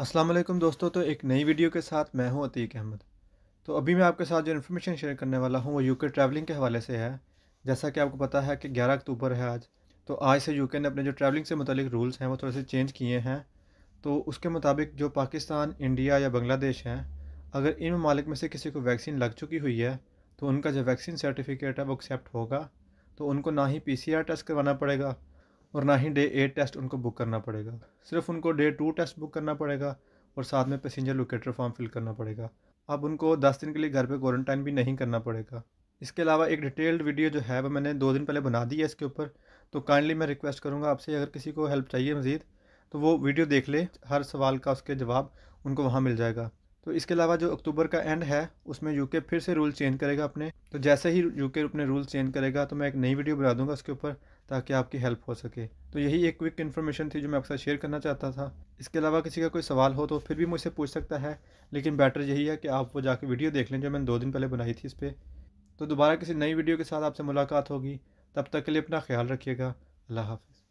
अस्सलाम वालेकुम दोस्तों तो एक नई वीडियो के साथ मैं हूं अतीक अहमद तो अभी मैं आपके साथ जो इन्फॉर्मेशन शेयर करने वाला हूं वो यूके ट्रैवलिंग के हवाले से है जैसा कि आपको पता है कि 11 अक्टूबर है आज तो आज से यूके ने अपने जो ट्रैवलिंग से मुतलिक रूल्स हैं वो थोड़े से चेंज किए हैं तो उसके मुताबिक जो पाकिस्तान इंडिया या बांग्लादेश हैं अगर इन ममालिक में से किसी को वैक्सीन लग चुकी हुई है तो उनका जो वैक्सीन सर्टिफिकेट है वो एक्सेप्ट होगा तो उनको ना ही पी टेस्ट करवाना पड़ेगा और ना ही डे एट टेस्ट उनको बुक करना पड़ेगा सिर्फ उनको डे टू टेस्ट बुक करना पड़ेगा और साथ में पैसेंजर लोकेटर फॉर्म फिल करना पड़ेगा अब उनको दस दिन के लिए घर पर क्वारंटाइन भी नहीं करना पड़ेगा इसके अलावा एक डिटेल्ड वीडियो जो है वो मैंने दो दिन पहले बना दी है इसके ऊपर तो काइंडली मैं रिक्वेस्ट करूँगा आपसे अगर किसी को हेल्प चाहिए मज़ीद तो वो वीडियो देख ले हर सवाल का उसके जवाब उनको वहाँ मिल जाएगा तो इसके अलावा जो अक्टूबर का एंड है उसमें यूके फिर से रूल चेंज करेगा अपने तो जैसे ही यूके अपने रूल चेंज करेगा तो मैं एक नई वीडियो बना दूंगा उसके ऊपर ताकि आपकी हेल्प हो सके तो यही एक क्विक इन्फॉर्मेशन थी जो मैं अक्सर शेयर करना चाहता था इसके अलावा किसी का कोई सवाल हो तो फिर भी मुझसे पूछ सकता है लेकिन बेटर यही है कि आप वो जाकर वीडियो देख लें जो मैंने दो दिन पहले बनाई थी इस पर तो दोबारा किसी नई वीडियो के साथ आपसे मुलाकात होगी तब तक के लिए अपना ख्याल रखिएगा अल्लाह हाफिज़